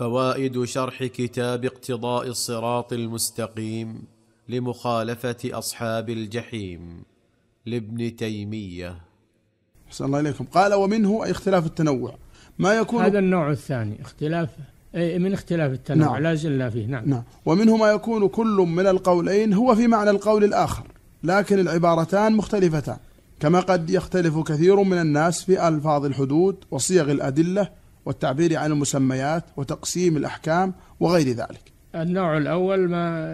فوائد شرح كتاب اقتضاء الصراط المستقيم لمخالفه اصحاب الجحيم لابن تيميه احسن الله اليكم قال ومنه اي اختلاف التنوع ما يكون هذا النوع الثاني اختلاف أي من اختلاف التنوع نعم. لا زلنا فيه نعم. نعم ومنه ما يكون كل من القولين هو في معنى القول الآخر لكن العبارتان مختلفتان كما قد يختلف كثير من الناس في ألفاظ الحدود وصيغ الأدلة والتعبير عن المسميات وتقسيم الأحكام وغير ذلك النوع الأول ما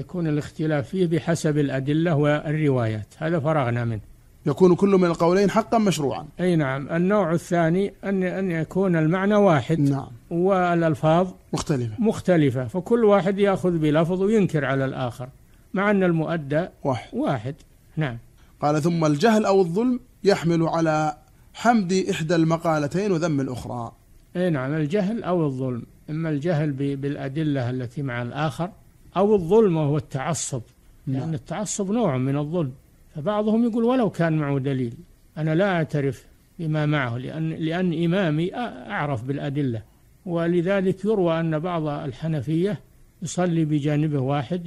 يكون الاختلاف فيه بحسب الأدلة والروايات هذا فرغنا منه يكون كل من القولين حقا مشروعا أي نعم النوع الثاني أن أن يكون المعنى واحد نعم والألفاظ مختلفة مختلفة فكل واحد يأخذ بلفظ وينكر على الآخر مع أن المؤدى واحد واحد نعم قال ثم الجهل أو الظلم يحمل على حمد إحدى المقالتين وذم الأخرى أي نعم الجهل أو الظلم إما الجهل بالأدلة التي مع الآخر أو الظلم وهو التعصب نعم. لأن التعصب نوع من الظلم فبعضهم يقول ولو كان معه دليل أنا لا أعترف بما معه لأن لأن إمامي أعرف بالأدلة ولذلك يروى أن بعض الحنفية يصلي بجانبه واحد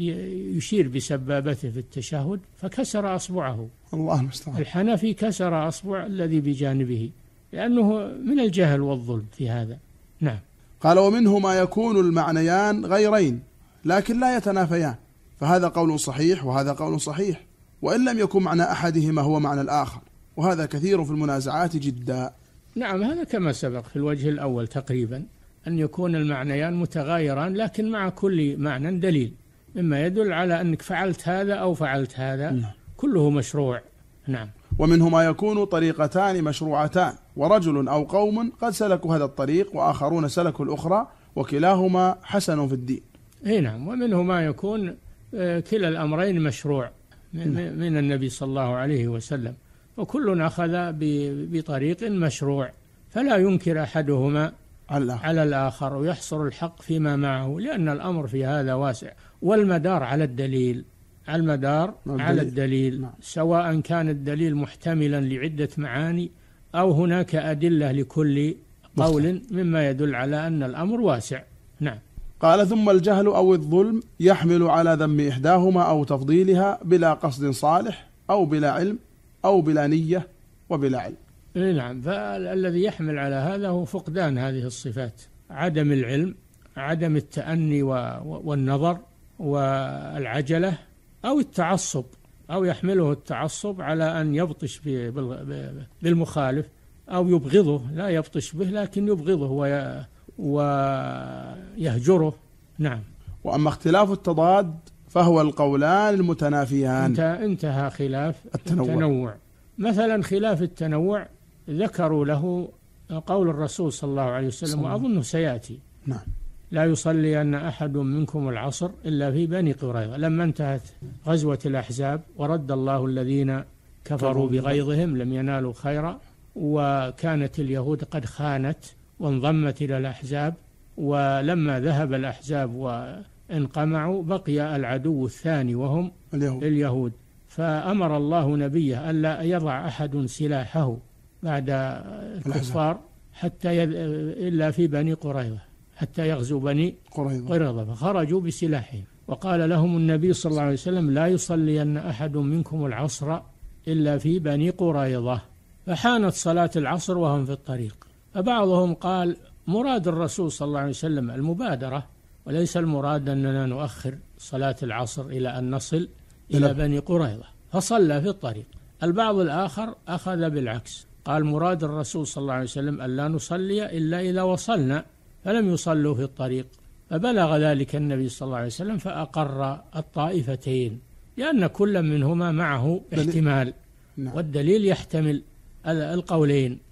يشير بسبابته في التشهد فكسر أصبعه الله المستعان الحنفي كسر أصبع الذي بجانبه لأنه من الجهل والظلم في هذا نعم قال ومنه ما يكون المعنيان غيرين لكن لا يتنافيان فهذا قول صحيح وهذا قول صحيح وإن لم يكن معنى أحدهما هو معنى الآخر وهذا كثير في المنازعات جدا نعم هذا كما سبق في الوجه الأول تقريبا أن يكون المعنيان متغايران لكن مع كل معنى دليل مما يدل على أنك فعلت هذا أو فعلت هذا نعم. كله مشروع نعم ومنه ما يكون طريقتان مشروعتان ورجل أو قوم قد سلكوا هذا الطريق وآخرون سلكوا الأخرى وكلاهما حسن في الدين اي نعم ومنه ما يكون آه، كلا الامرين مشروع نعم. من النبي صلى الله عليه وسلم وكل اخذ بطريق مشروع فلا ينكر احدهما على الآخر, على الآخر ويحصر الحق فيما معه لأن الأمر في هذا واسع والمدار على الدليل على المدار على الدليل نعم. سواء كان الدليل محتملا لعدة معاني أو هناك أدلة لكل قول مما يدل على أن الأمر واسع نعم قال ثم الجهل أو الظلم يحمل على ذم إحداهما أو تفضيلها بلا قصد صالح أو بلا علم أو بلا نية وبلا علم إيه نعم فالذي يحمل على هذا هو فقدان هذه الصفات عدم العلم عدم التأني والنظر والعجلة أو التعصب أو يحمله التعصب على أن يبطش بالمخالف أو يبغضه لا يبطش به لكن يبغضه ويهجره نعم وأما اختلاف التضاد فهو القولان المتنافيان انتهى خلاف التنوع, التنوع. مثلا خلاف التنوع ذكروا له قول الرسول صلى الله عليه وسلم وأظنه سيأتي نعم لا يصلي أن أحد منكم العصر إلا في بني قريظة لما انتهت غزوة الأحزاب ورد الله الذين كفروا بغيظهم لم ينالوا خيرا وكانت اليهود قد خانت وانضمت إلى الأحزاب ولما ذهب الأحزاب وانقمعوا بقي العدو الثاني وهم اليهود, اليهود فأمر الله نبيه ألا يضع أحد سلاحه بعد الكفار حتى يذ... إلا في بني قريظة حتى يغزو بني قريظة, قريظة فخرجوا بسلاحهم وقال لهم النبي صلى الله عليه وسلم لا يصلين أحد منكم العصر إلا في بني قريظة فحانت صلاة العصر وهم في الطريق فبعضهم قال مراد الرسول صلى الله عليه وسلم المبادرة وليس المراد أننا نؤخر صلاة العصر إلى أن نصل إلى بني قريظة فصلى في الطريق البعض الآخر أخذ بالعكس قال مراد الرسول صلى الله عليه وسلم ألا نصلي إلا إذا وصلنا فلم يصلوا في الطريق فبلغ ذلك النبي صلى الله عليه وسلم فأقر الطائفتين لأن كل منهما معه احتمال نعم. والدليل يحتمل القولين